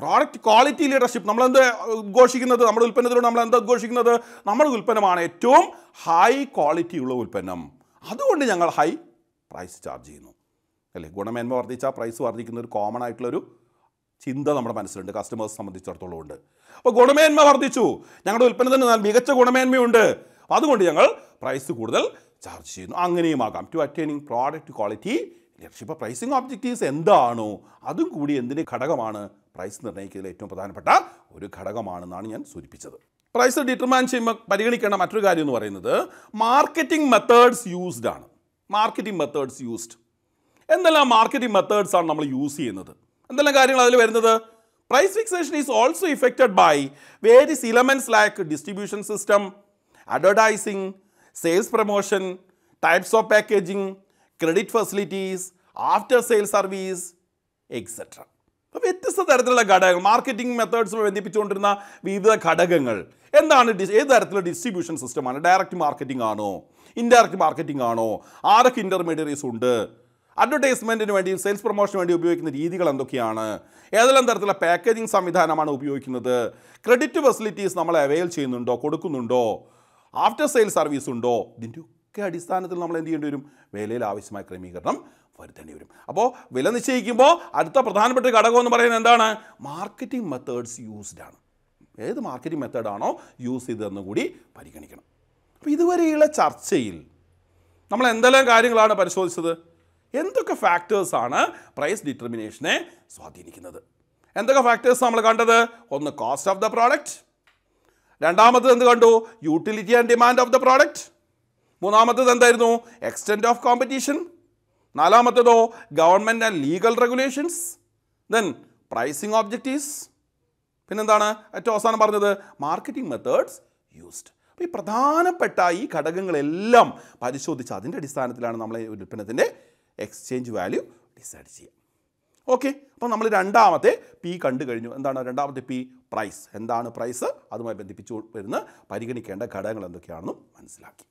പ്രോഡക്റ്റ് ക്വാളിറ്റി ലീഡർഷിപ്പ് നമ്മളെന്ത് ഉദ്ഘോഷിക്കുന്നത് നമ്മുടെ ഉൽപ്പന്നത്തിലൂടെ നമ്മൾ എന്താ ഉദ്ഘോഷിക്കുന്നത് നമ്മുടെ ഉൽപ്പന്നമാണ് ഏറ്റവും ഹൈ ക്വാളിറ്റി ഉള്ള ഉൽപ്പന്നം അതുകൊണ്ട് ഞങ്ങൾ ഹൈ പ്രൈസ് ചാർജ് ചെയ്യുന്നു അല്ലേ ഗുണമേന്മ വർദ്ധിച്ചാൽ പ്രൈസ് വർദ്ധിക്കുന്ന ഒരു കോമൺ ആയിട്ടുള്ളൊരു ചിന്ത നമ്മുടെ മനസ്സിലുണ്ട് കസ്റ്റമേഴ്സ് സംബന്ധിച്ചിടത്തോളം ഉണ്ട് അപ്പോൾ ഗുണമേന്മ വർദ്ധിച്ചു ഞങ്ങളുടെ ഉൽപ്പന്നത്തിന് മികച്ച ഗുണമേന്മയുണ്ട് അതുകൊണ്ട് ഞങ്ങൾ പ്രൈസ് കൂടുതൽ ചാർജ് ചെയ്യുന്നു അങ്ങനെയും ആകാം ടു അറ്റൈനിങ് പ്രോഡക്റ്റ് ക്വാളിറ്റി ലക്ഷ്യപ്പോൾ പ്രൈസിങ് ഒബ്ജക്റ്റീവ്സ് എന്താണോ അതും കൂടി എന്തിൻ്റെ ഘടകമാണ് പ്രൈസ് നിർണ്ണയിക്കുന്നതിൽ ഏറ്റവും പ്രധാനപ്പെട്ട ഒരു ഘടകമാണെന്നാണ് ഞാൻ സൂചിപ്പിച്ചത് പ്രൈസ് ഡിറ്റർമാൻ ചെയ്യുമ്പോൾ പരിഗണിക്കേണ്ട മറ്റൊരു കാര്യം എന്ന് പറയുന്നത് മാർക്കറ്റിംഗ് മെത്തേഡ്സ് യൂസ്ഡ് ആണ് മാർക്കറ്റിംഗ് മെത്തേഡ്സ് യൂസ്ഡ് എന്തെല്ലാം മാർക്കറ്റിംഗ് മെത്തേഡ്സ് ആണ് നമ്മൾ യൂസ് ചെയ്യുന്നത് എന്തെല്ലാം കാര്യങ്ങൾ അതിൽ വരുന്നത് price fixation is also affected by various elements like distribution system advertising sales promotion types of packaging credit facilities after sale service etcetera അപ്പോൾ വ്യത്യസ്ത തരത്തിലുള്ള ഘടകങ്ങൾ മാർക്കറ്റിംഗ് മെത്തേഡ്സ് ബന്ധിപ്പിച്ചുകൊണ്ടിരുന്ന വിവിധ ഘടകങ്ങൾ എന്താണ് ഏത് തരത്തിലുള്ള ഡിസ്ട്രിബ്യൂഷൻ സിസ്റ്റമാണ് ഡയറക്റ്റ് മാർക്കറ്റിംഗ് ആണോ ഇൻഡയറക്റ്റ് മാർക്കറ്റിംഗ് ആണോ ആരൊക്കെ ഇൻ്റർമീഡിയറീസ് ഉണ്ട് അഡ്വർടൈസ്മെൻറ്റിന് വേണ്ടിയും സെയിൽസ് പ്രൊമോഷന് വേണ്ടി ഉപയോഗിക്കുന്ന രീതികൾ എന്തൊക്കെയാണ് ഏതെല്ലാം തരത്തിലുള്ള പാക്കേജിംഗ് സംവിധാനമാണ് ഉപയോഗിക്കുന്നത് ക്രെഡിറ്റ് ഫെസിലിറ്റീസ് നമ്മൾ അവൈൽ ചെയ്യുന്നുണ്ടോ കൊടുക്കുന്നുണ്ടോ ആഫ്റ്റർ സെയിൽ സർവീസ് ഉണ്ടോ ഒക്കെ അടിസ്ഥാനത്തിൽ നമ്മൾ എന്ത് ചെയ്യേണ്ടി വരും വിലയിൽ ആവശ്യമായ ക്രമീകരണം വരുത്തേണ്ടി വരും അപ്പോൾ വില നിശ്ചയിക്കുമ്പോൾ അടുത്ത പ്രധാനപ്പെട്ട ഘടകം എന്ന് പറയുന്നത് എന്താണ് മാർക്കറ്റിംഗ് മെത്തേഡ്സ് യൂസ്ഡ് ആണ് ഏത് മാർക്കറ്റിംഗ് മെത്തേഡാണോ യൂസ് ചെയ്തതെന്ന് കൂടി പരിഗണിക്കണം അപ്പോൾ ഇതുവരെയുള്ള ചർച്ചയിൽ നമ്മൾ എന്തെല്ലാം കാര്യങ്ങളാണ് പരിശോധിച്ചത് എന്തൊക്കെ ഫാക്ടേഴ്സാണ് പ്രൈസ് ഡിറ്റർമിനേഷനെ സ്വാധീനിക്കുന്നത് എന്തൊക്കെ ഫാക്ടേഴ്സ് നമ്മൾ കണ്ടത് ഒന്ന് കോസ്റ്റ് ഓഫ് ദ പ്രോഡക്റ്റ് രണ്ടാമത്തത് എന്ത് കണ്ടു utility and demand of the product മൂന്നാമത്തത് എന്തായിരുന്നു എക്സ്റ്റെൻഡ് ഓഫ് കോമ്പറ്റീഷൻ നാലാമത്തതോ government and legal regulations then pricing objectives പിന്നെന്താണ് ഏറ്റവും അവസാനം പറഞ്ഞത് മാർക്കറ്റിംഗ് മെത്തേഡ്സ് യൂസ്ഡ് അപ്പോൾ ഈ പ്രധാനപ്പെട്ട ഈ ഘടകങ്ങളെല്ലാം പരിശോധിച്ച് അതിൻ്റെ അടിസ്ഥാനത്തിലാണ് നമ്മളെ ഉൽപ്പന്നത്തിൻ്റെ എക്സ്ചേഞ്ച് വാല്യൂ ഡിസൈഡ് ചെയ്യാം ഓക്കെ അപ്പോൾ നമ്മൾ രണ്ടാമത്തെ പി കണ്ടു കഴിഞ്ഞു എന്താണ് രണ്ടാമത്തെ പി പ്രൈസ് എന്താണ് പ്രൈസ് അതുമായി ബന്ധിപ്പിച്ചു വരുന്ന പരിഗണിക്കേണ്ട ഘടകങ്ങൾ എന്തൊക്കെയാണെന്നും മനസ്സിലാക്കി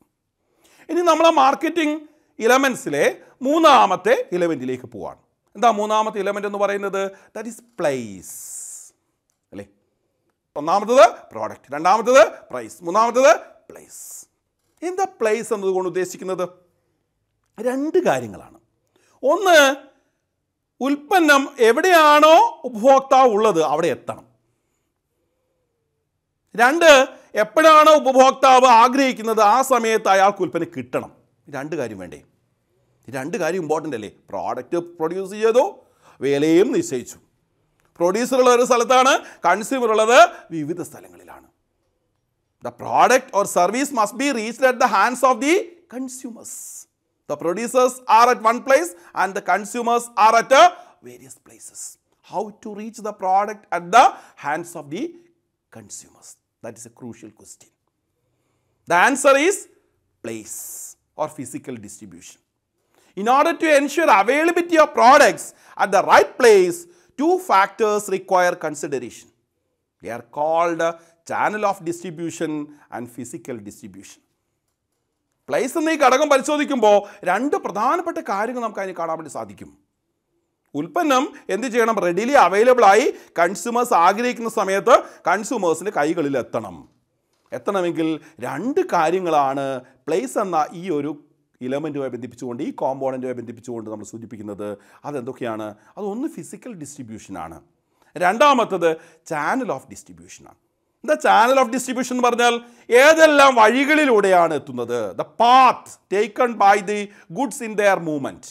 ഇനി നമ്മൾ മാർക്കറ്റിംഗ് ഇലമെൻസിലെ മൂന്നാമത്തെ ഇലമെൻറ്റിലേക്ക് പോവാണ് എന്താ മൂന്നാമത്തെ ഇലമെൻ്റ് എന്ന് പറയുന്നത് ദാറ്റ് ഈസ് പ്ലേസ് അല്ലേ ഒന്നാമത്തത് പ്രോഡക്റ്റ് രണ്ടാമത്തത് പ്രൈസ് മൂന്നാമത്തത് പ്ലേസ് എന്താ പ്ലേസ് എന്നതുകൊണ്ട് ഉദ്ദേശിക്കുന്നത് രണ്ട് കാര്യങ്ങളാണ് ഒന്ന് ഉൽപ്പന്നം എവിടെയാണോ ഉപഭോക്താവ് ഉള്ളത് അവിടെ എത്തണം രണ്ട് എപ്പോഴാണോ ഉപഭോക്താവ് ആഗ്രഹിക്കുന്നത് ആ സമയത്ത് അയാൾക്ക് ഉൽപ്പന്നം കിട്ടണം രണ്ട് കാര്യം വേണ്ടേ രണ്ട് കാര്യം ഇമ്പോർട്ടൻ്റ് അല്ലേ പ്രോഡക്റ്റ് പ്രൊഡ്യൂസ് ചെയ്തു വിലയും നിശ്ചയിച്ചു പ്രൊഡ്യൂസർ ഉള്ള ഒരു സ്ഥലത്താണ് കൺസ്യൂമർ ഉള്ളത് വിവിധ സ്ഥലങ്ങളിലാണ് the product or service must be reached at the hands of the consumers The producers are at one place and the consumers are at uh, various places. How to reach the product at the hands of the consumers? That is a crucial question. The answer is place or physical distribution. In order to ensure availability of products at the right place, two factors require consideration. They are called channel of distribution and physical distribution. Place എന്ന ഈ ഘടകം പരിശോധിക്കുമ്പോൾ രണ്ട് പ്രധാനപ്പെട്ട കാര്യങ്ങൾ നമുക്ക് അതിന് കാണാൻ വേണ്ടി സാധിക്കും ഉൽപ്പന്നം എന്ത് ചെയ്യണം റെഡിലി അവൈലബിൾ ആയി കൺസ്യൂമേഴ്സ് ആഗ്രഹിക്കുന്ന സമയത്ത് കൺസ്യൂമേഴ്സിൻ്റെ കൈകളിൽ എത്തണം എത്തണമെങ്കിൽ രണ്ട് കാര്യങ്ങളാണ് പ്ലേസ് എന്ന ഈ ഒരു ഇലമെൻറ്റുമായി ബന്ധിപ്പിച്ചുകൊണ്ട് ഈ കോമ്പോണൻറ്റുമായി ബന്ധിപ്പിച്ചുകൊണ്ട് നമ്മൾ സൂചിപ്പിക്കുന്നത് അതെന്തൊക്കെയാണ് അതൊന്ന് ഫിസിക്കൽ ഡിസ്ട്രിബ്യൂഷനാണ് രണ്ടാമത്തത് ചാനൽ ഓഫ് ഡിസ്ട്രിബ്യൂഷനാണ് ദ ചാനൽ ഓഫ് ഡിസ്ട്രിബ്യൂഷൻ എന്ന് പറഞ്ഞാൽ ഏതെല്ലാം വഴികളിലൂടെയാണ് എത്തുന്നത് the path taken by the goods in their movement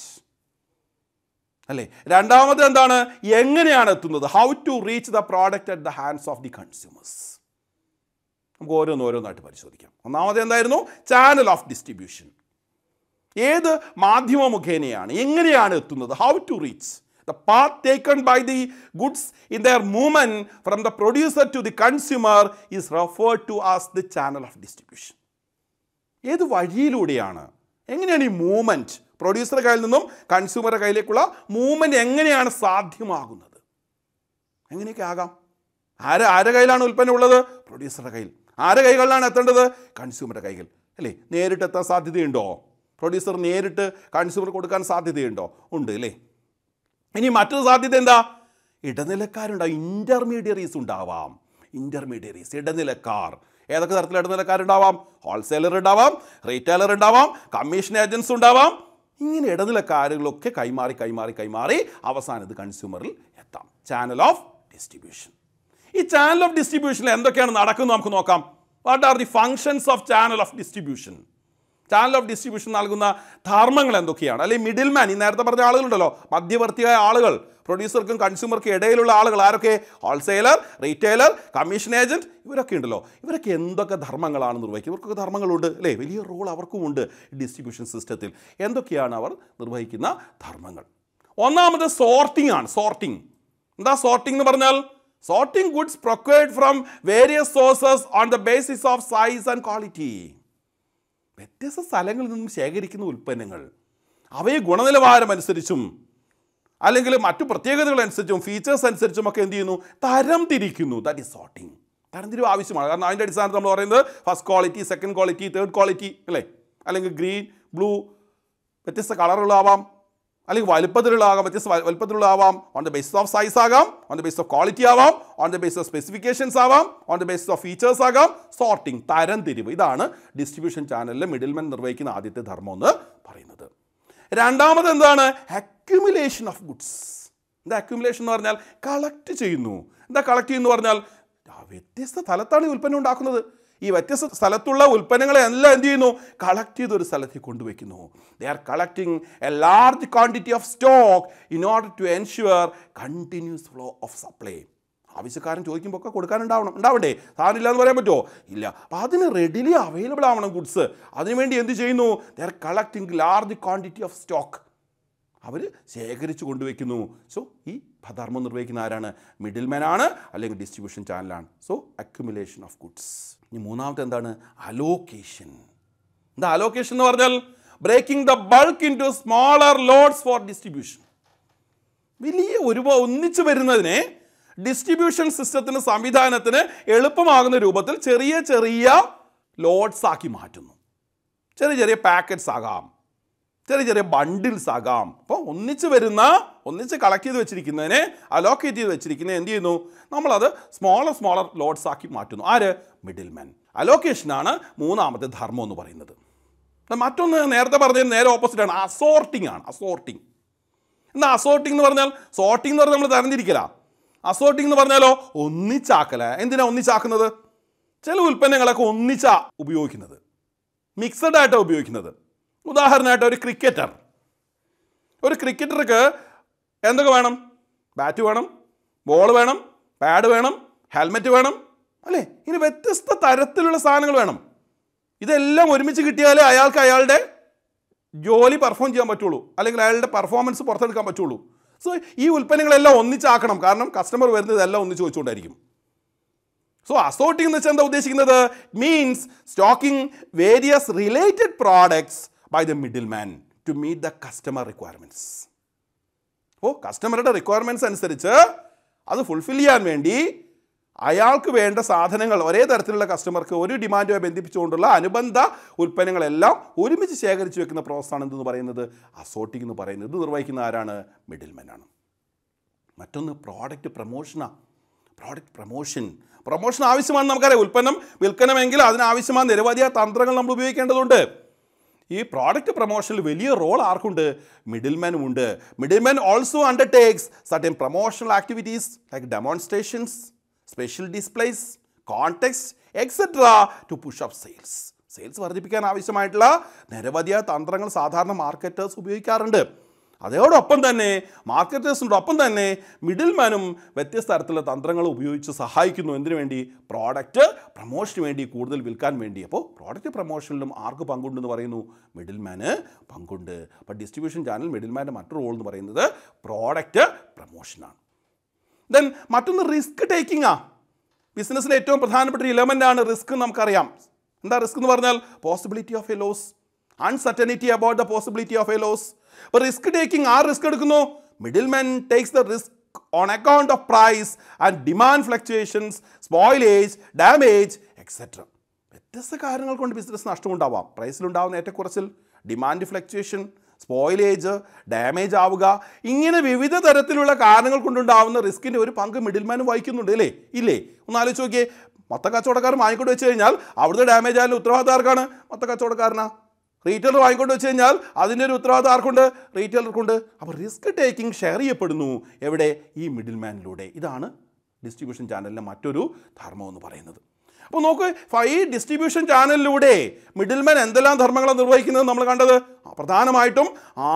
അല്ലേ രണ്ടാമത് എന്താണ് എങ്ങനെയാണ് എത്തുന്നത് how to reach the product at the hands of the consumers നമുക്ക് ഓരോന്നോരോന്നായിട്ട് പരിശോധിക്കാം ഒന്നാമത് എന്തായിരുന്നു ചാനൽ ഓഫ് ഡിസ്ട്രിബ്യൂഷൻ ഏത് മാധ്യമ മുഖേനയാണ് എങ്ങനെയാണ് എത്തുന്നത് how to reach The path taken by the goods in their movement from the producer to the consumer is referred to as the channel of distribution. ഏത് വഴിയിലൂടെയാണ് എങ്ങനെയാണ് ഈ മൂവ്മെൻറ്റ് പ്രൊഡ്യൂസറുടെ കയ്യിൽ നിന്നും കൺസ്യൂമറുടെ കയ്യിലേക്കുള്ള മൂവ്മെൻറ്റ് എങ്ങനെയാണ് സാധ്യമാകുന്നത് എങ്ങനെയൊക്കെ ആകാം ആര് ആരുടെ കയ്യിലാണ് ഉൽപ്പന്നം ഉള്ളത് പ്രൊഡ്യൂസറുടെ കയ്യിൽ ആരുടെ കൈകളിലാണ് എത്തേണ്ടത് കൺസ്യൂമറുടെ കയ്യിൽ അല്ലേ നേരിട്ട് എത്താൻ സാധ്യതയുണ്ടോ പ്രൊഡ്യൂസർ നേരിട്ട് കൺസ്യൂമർ കൊടുക്കാൻ സാധ്യതയുണ്ടോ ഉണ്ട് അല്ലേ ഇനി മറ്റൊരു സാധ്യത എന്താ ഇടനിലക്കാരുണ്ടാവും ഇൻ്റർമീഡിയറീസ് ഉണ്ടാവാം ഇൻ്റർമീഡിയറീസ് ഇടനിലക്കാർ ഏതൊക്കെ തരത്തിലുള്ള ഇടനിലക്കാരുണ്ടാവാം ഹോൾസെയിലർ ഉണ്ടാവാം റീറ്റെയിലർ ഉണ്ടാവാം കമ്മീഷൻ ഏജൻസ് ഉണ്ടാവാം ഇങ്ങനെ ഇടനിലക്കാരുകളൊക്കെ കൈമാറി കൈമാറി കൈമാറി അവസാനം ഇത് കൺസ്യൂമറിൽ എത്താം ചാനൽ ഓഫ് ഡിസ്ട്രിബ്യൂഷൻ ഈ ചാനൽ ഓഫ് ഡിസ്ട്രിബ്യൂഷനിൽ എന്തൊക്കെയാണ് നടക്കുന്നത് നമുക്ക് നോക്കാം what are the functions of channel of distribution channel of distribution നൽകുന്ന ധർമ്മങ്ങൾ എന്തൊക്കെയാണ് അല്ലെങ്കിൽ മിഡിൽ മാൻ ഈ നേരത്തെ പറഞ്ഞ ആളുകളുണ്ടല്ലോ മധ്യവർത്തിയായ ആളുകൾ പ്രൊഡ്യൂസർക്കും കൺസ്യൂമർക്കും ഇടയിലുള്ള ആളുകൾ ആരൊക്കെ ഹോൾസെയിലർ റീറ്റെയിലർ കമ്മീഷൻ ഏജൻറ്റ് ഇവരൊക്കെ ഉണ്ടല്ലോ ഇവരൊക്കെ എന്തൊക്കെ ധർമ്മങ്ങളാണ് നിർവഹിക്കുന്നത് ഇവർക്കൊക്കെ ധർമ്മങ്ങളുണ്ട് അല്ലേ വലിയ റോൾ അവർക്കുമുണ്ട് ഡിസ്ട്രിബ്യൂഷൻ സിസ്റ്റത്തിൽ എന്തൊക്കെയാണ് അവർ നിർവഹിക്കുന്ന ധർമ്മങ്ങൾ ഒന്നാമത് സോർട്ടിംഗ് ആണ് സോർട്ടിംഗ് എന്താ സോർട്ടിംഗ് എന്ന് പറഞ്ഞാൽ sorting goods procured from various sources on the basis of size and quality വ്യത്യസ്ത സ്ഥലങ്ങളിൽ നിന്നും ശേഖരിക്കുന്ന ഉൽപ്പന്നങ്ങൾ അവയെ ഗുണനിലവാരം അനുസരിച്ചും അല്ലെങ്കിൽ മറ്റു പ്രത്യേകതകൾ അനുസരിച്ചും ഫീച്ചേഴ്സ് അനുസരിച്ചും ഒക്കെ എന്ത് ചെയ്യുന്നു തരം തിരിക്കുന്നു ദാറ്റ് ഈസ് സോർട്ടിങ് തരംതിരിവ് ആവശ്യമാണ് കാരണം അതിൻ്റെ അടിസ്ഥാനത്തിൽ നമ്മൾ പറയുന്നത് first quality second quality third quality അല്ലേ അല്ലെങ്കിൽ ഗ്രീൻ ബ്ലൂ വ്യത്യസ്ത കളറുകളാവാം അല്ലെങ്കിൽ വലുപ്പത്തിലുള്ളതാകാം വ്യത്യസ്ത വലുപ്പത്തിലുള്ളതാവാം on the basis of size ആകാം on the basis of quality ആവാം on the basis of specifications ആവാം on the basis of features ആകാം സോർട്ടിംഗ് തരംതിരിവ് ഇതാണ് ഡിസ്ട്രിബ്യൂഷൻ ചാനലിലെ മിഡിൽമെൻ നിർവഹിക്കുന്ന ആദ്യത്തെ ധർമ്മം എന്ന് പറയുന്നത് രണ്ടാമത് എന്താണ് അക്യുമുലേഷൻ ഓഫ് ഗുഡ്സ് എന്താ അക്യുമുലേഷൻ എന്ന് പറഞ്ഞാൽ കളക്ട് ചെയ്യുന്നു എന്താ കളക്ട് ചെയ്യുന്നു പറഞ്ഞാൽ വ്യത്യസ്ത സ്ഥലത്താണ് ഈ ഉൽപ്പന്നം ഉണ്ടാക്കുന്നത് ഈ വ്യത്യസ്ത സ്ഥലത്തുള്ള ഉൽപ്പന്നങ്ങളെ എല്ലാം എന്ത് ചെയ്യുന്നു കളക്ട് ചെയ്ത് ഒരു സ്ഥലത്തേക്ക് കൊണ്ടുവയ്ക്കുന്നു they are collecting a large quantity of stock in order to ensure continuous flow of supply ആവശ്യക്കാരൻ ചോദിക്കുമ്പോൾ ഒക്കെ കൊടുക്കാനുണ്ടാവണം ഉണ്ടാവണ്ടേ സാധനം ഇല്ലാന്ന് എന്ന് പറയാൻ പറ്റുമോ ഇല്ല അപ്പോൾ അതിന് റെഡിലി അവൈലബിൾ ആവണം ഗുഡ്സ് അതിനുവേണ്ടി എന്ത് ചെയ്യുന്നു they are collecting large quantity of stock അവർ ശേഖരിച്ച് കൊണ്ടുവയ്ക്കുന്നു സോ ഈ ധർമ്മം നിർവഹിക്കുന്ന ആരാണ് മിഡിൽ മാൻ ആണ് അല്ലെങ്കിൽ ഡിസ്ട്രിബ്യൂഷൻ ചാനലാണ് സോ അക്യുമുലേഷൻ ഓഫ് ഗുഡ്സ് ഇനി മൂന്നാമത്തെ എന്താണ് അലോക്കേഷൻ എന്താ അലോക്കേഷൻ എന്ന് പറഞ്ഞാൽ breaking the bulk in to smaller loads for distribution വലിയ ഒരു ഒന്നിച്ചു വരുന്നതിനെ ഡിസ്ട്രിബ്യൂഷൻ സിസ്റ്റത്തിന് സംവിധാനത്തിന് എളുപ്പമാകുന്ന രൂപത്തിൽ ചെറിയ ചെറിയ ലോഡ്സ് ആക്കി മാറ്റുന്നു ചെറിയ ചെറിയ പാക്കറ്റ്സ് ആകാം ചെറിയ ചെറിയ ബണ്ടിൽസ് ആകാം അപ്പോൾ ഒന്നിച്ചു വരുന്ന ഒന്നിച്ച് കളക്ട് ചെയ്ത് വെച്ചിരിക്കുന്നതിനെ അലോക്കേറ്റ് ചെയ്ത് വെച്ചിരിക്കുന്നത് എന്ത് ചെയ്യുന്നു നമ്മളത് സ്മോളർ സ്മോളർ ലോഡ്സ് ആക്കി മാറ്റുന്നു ആര് മിഡിൽ മാൻ അലോക്കേഷനാണ് മൂന്നാമത്തെ ധർമ്മം എന്ന് പറയുന്നത് മറ്റൊന്ന് നേരത്തെ പറഞ്ഞതിന് നേരെ ഓപ്പോസിറ്റാണ് അസോർട്ടിംഗ് ആണ് അസോർട്ടിംഗ് എന്നാൽ അസോർട്ടിംഗ് എന്ന് പറഞ്ഞാൽ സോർട്ടിംഗ് എന്ന് പറഞ്ഞാൽ നമ്മൾ തരംതിരിക്കല അസോർട്ടിംഗ് എന്ന് പറഞ്ഞാലോ ഒന്നിച്ചാക്കല എന്തിനാ ഒന്നിച്ചാക്കുന്നത് ചില ഉൽപ്പന്നങ്ങളൊക്കെ ഒന്നിച്ചാ ഉപയോഗിക്കുന്നത് മിക്സഡ് ഉപയോഗിക്കുന്നത് ഉദാഹരണമായിട്ട് ഒരു ക്രിക്കറ്റർ ഒരു ക്രിക്കറ്റർക്ക് എന്തൊക്കെ വേണം ബാറ്റ് വേണം ബോൾ വേണം പാഡ് വേണം ഹെൽമെറ്റ് വേണം അല്ലേ ഇങ്ങനെ വ്യത്യസ്ത തരത്തിലുള്ള സാധനങ്ങൾ വേണം ഇതെല്ലാം ഒരുമിച്ച് കിട്ടിയാലേ അയാൾക്ക് അയാളുടെ ജോലി പെർഫോം ചെയ്യാൻ പറ്റുള്ളൂ അല്ലെങ്കിൽ അയാളുടെ പെർഫോമൻസ് പുറത്തെടുക്കാൻ പറ്റുള്ളൂ സോ ഈ ഉൽപ്പന്നങ്ങളെല്ലാം ഒന്നിച്ചാക്കണം കാരണം കസ്റ്റമർ വരുന്നത് ഇതെല്ലാം ഒന്നിച്ച് വെച്ചുകൊണ്ടായിരിക്കും സോ അസോർട്ടിംഗ് എന്ന് വെച്ചാൽ എന്താ ഉദ്ദേശിക്കുന്നത് means stocking various related products by the middle man to meet the customer requirements അപ്പോൾ കസ്റ്റമറുടെ റിക്വയർമെൻറ്റ്സ് അനുസരിച്ച് അത് ഫുൾഫിൽ ചെയ്യാൻ വേണ്ടി അയാൾക്ക് വേണ്ട സാധനങ്ങൾ ഒരേ തരത്തിലുള്ള കസ്റ്റമർക്ക് ഒരു ഡിമാൻഡുമായി ബന്ധിപ്പിച്ചുകൊണ്ടുള്ള അനുബന്ധ ഉൽപ്പന്നങ്ങളെല്ലാം ഒരുമിച്ച് ശേഖരിച്ചു വെക്കുന്ന പ്രോസസ്സാണ് എന്തെന്ന് പറയുന്നത് അസോട്ടിംഗ് എന്ന് പറയുന്നത് ഇത് നിർവഹിക്കുന്ന ആരാണ് മിഡിൽമാൻ ആണ് മറ്റൊന്ന് പ്രോഡക്റ്റ് പ്രൊമോഷനാണ് പ്രോഡക്റ്റ് പ്രൊമോഷൻ പ്രൊമോഷൻ ആവശ്യമാണ് നമുക്കറിയാം ഉൽപ്പന്നം വിൽക്കണമെങ്കിൽ അതിനാവശ്യമായ നിരവധി തന്ത്രങ്ങൾ നമ്മൾ ഉപയോഗിക്കേണ്ടതുണ്ട് ഈ പ്രോഡക്റ്റ് പ്രൊമോഷനിൽ വലിയ റോൾ ആർക്കുണ്ട് മിഡിൽമാനും ഉണ്ട് middleman also undertakes certain promotional activities like demonstrations special displays contests etcetera to push up sales sales വർദ്ധിപ്പിക്കാൻ ആവശ്യമായിട്ടുള്ള നിരവധിയായ തന്ത്രങ്ങൾ സാധാരണ മാർക്കറ്റേഴ്സ് ഉപയോഗിക്കാറുണ്ട് അതോടൊപ്പം തന്നെ മാർക്കറ്റേഴ്സിനോടൊപ്പം തന്നെ മിഡിൽമാനും വ്യത്യസ്ത തരത്തിലുള്ള തന്ത്രങ്ങൾ ഉപയോഗിച്ച് സഹായിക്കുന്നു എന്തിനു വേണ്ടി പ്രോഡക്റ്റ് പ്രൊമോഷന് വേണ്ടി കൂടുതൽ വിൽക്കാൻ വേണ്ടി അപ്പോൾ പ്രോഡക്റ്റ് പ്രൊമോഷനിലും ആർക്ക് പങ്കുണ്ടെന്ന് പറയുന്നു മിഡിൽമാന് പങ്കുണ്ട് അപ്പോൾ ഡിസ്ട്രിബ്യൂഷൻ ചാനൽ മിഡിൽമാൻ്റെ മറ്റൊരു റോൾ എന്ന് പറയുന്നത് പ്രോഡക്റ്റ് പ്രൊമോഷനാണ് ദെൻ മറ്റൊന്ന് റിസ്ക് ടേക്കിംഗ് ആ ബിസിനസ്സിലെ ഏറ്റവും പ്രധാനപ്പെട്ട ഇലമെൻ്റ് ആണ് റിസ്ക് നമുക്കറിയാം എന്താ റിസ്ക് എന്ന് പറഞ്ഞാൽ possibility of a loss uncertainty about the possibility of a loss അപ്പോൾ റിസ്ക് ടേക്കിംഗ് ആ റിസ്ക് എടുക്കുന്നു middle men takes the risk on account of price and demand fluctuations spoilage damage etcetera വ്യത്യസ്ത കാര്യങ്ങൾ കൊണ്ട് ബിസിനസ് നഷ്ടമുണ്ടാവാം പ്രൈസിലുണ്ടാവുന്ന ഏറ്റക്കുറച്ചിൽ ഡിമാൻഡ് ഫ്ലക്ച്വേഷൻ സ്പോയിലേജ് ഡാമേജ് ആവുക ഇങ്ങനെ വിവിധ തരത്തിലുള്ള കാരണങ്ങൾ കൊണ്ടുണ്ടാവുന്ന റിസ്കിൻ്റെ ഒരു പങ്ക് മിഡിൽമാനും വഹിക്കുന്നുണ്ട് അല്ലേ ഇല്ലേ ഒന്ന് ആലോചിച്ച് നോക്കിയേ മൊത്ത കച്ചവടക്കാർ വാങ്ങിക്കൊണ്ട് വെച്ച് കഴിഞ്ഞാൽ അവിടുത്തെ ഡാമേജ് ആയാലും ഉത്തരവാദിത്തം ആർക്കാണ് മൊത്ത കച്ചവടക്കാരനാണ് റീറ്റെയിലർ വാങ്ങിക്കൊണ്ട് വെച്ച് കഴിഞ്ഞാൽ അതിൻ്റെ ഒരു ഉത്തരവാദിത്വം ആർക്കുണ്ട് റീറ്റെയിലർക്കുണ്ട് അപ്പോൾ റിസ്ക് ടേക്കിംഗ് ഷെയർ ചെയ്യപ്പെടുന്നു എവിടെ ഈ മിഡിൽ മാനിലൂടെ ഇതാണ് ഡിസ്ട്രിബ്യൂഷൻ ചാനലിലെ മറ്റൊരു ധർമ്മം എന്ന് പറയുന്നത് അപ്പോൾ നോക്ക് ഈ ഡിസ്ട്രിബ്യൂഷൻ ചാനലിലൂടെ മിഡിൽമാൻ എന്തെല്ലാം ധർമ്മങ്ങളാണ് നിർവഹിക്കുന്നത് നമ്മൾ കണ്ടത് പ്രധാനമായിട്ടും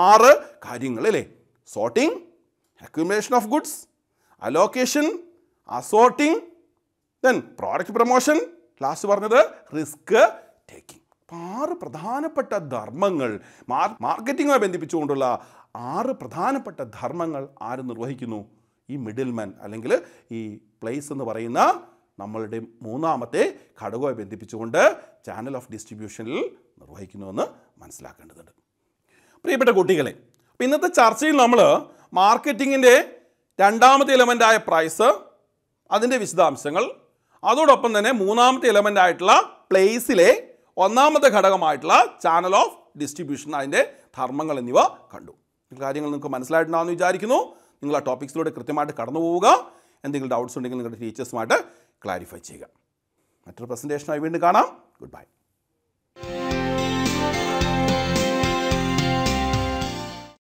ആറ് കാര്യങ്ങൾ അല്ലേ sorting accumulation of goods allocation assorting then product promotion last പറഞ്ഞത് റിസ്ക് ടേക്കിംഗ് ആറ് പ്രധാനപ്പെട്ട ധർമ്മങ്ങൾ മാർക്കറ്റിങ്ങുമായി ബന്ധിപ്പിച്ചുകൊണ്ടുള്ള ആറ് പ്രധാനപ്പെട്ട ധർമ്മങ്ങൾ ആര് നിർവഹിക്കുന്നു ഈ മിഡിൽമാൻ അല്ലെങ്കിൽ ഈ പ്ലേസ് എന്ന് പറയുന്ന നമ്മളുടെ മൂന്നാമത്തെ ഘടകമായി ബന്ധിപ്പിച്ചുകൊണ്ട് ചാനൽ ഓഫ് ഡിസ്ട്രിബ്യൂഷനിൽ നിർവഹിക്കുന്നുവെന്ന് മനസ്സിലാക്കേണ്ടതുണ്ട് പ്രിയപ്പെട്ട കുട്ടികളെ അപ്പം ഇന്നത്തെ ചർച്ചയിൽ നമ്മൾ മാർക്കറ്റിങ്ങിൻ്റെ രണ്ടാമത്തെ എലമെൻ്റായ പ്രൈസ് അതിൻ്റെ വിശദാംശങ്ങൾ അതോടൊപ്പം തന്നെ മൂന്നാമത്തെ എലമെൻ്റായിട്ടുള്ള പ്ലേസിലെ ഒന്നാമത്തെ ഘടകമായിട്ടുള്ള ചാനൽ ഓഫ് ഡിസ്ട്രിബ്യൂഷൻ അതിൻ്റെ ധർമ്മങ്ങൾ എന്നിവ കണ്ടു കാര്യങ്ങൾ നിങ്ങൾക്ക് മനസ്സിലായിട്ടുണ്ടാകുമെന്ന് വിചാരിക്കുന്നു നിങ്ങൾ ആ ടോപ്പിക്സിലൂടെ കൃത്യമായിട്ട് കടന്നു പോവുക എന്തെങ്കിലും ഡൗട്ട്സ് ഉണ്ടെങ്കിൽ നിങ്ങളുടെ ടീച്ചേഴ്സുമായിട്ട് ക്ലാരിഫൈ ചെയ്യുക മറ്റൊരു പ്രസൻറ്റേഷനായി വീണ്ടും കാണാം ഗുഡ് ബൈ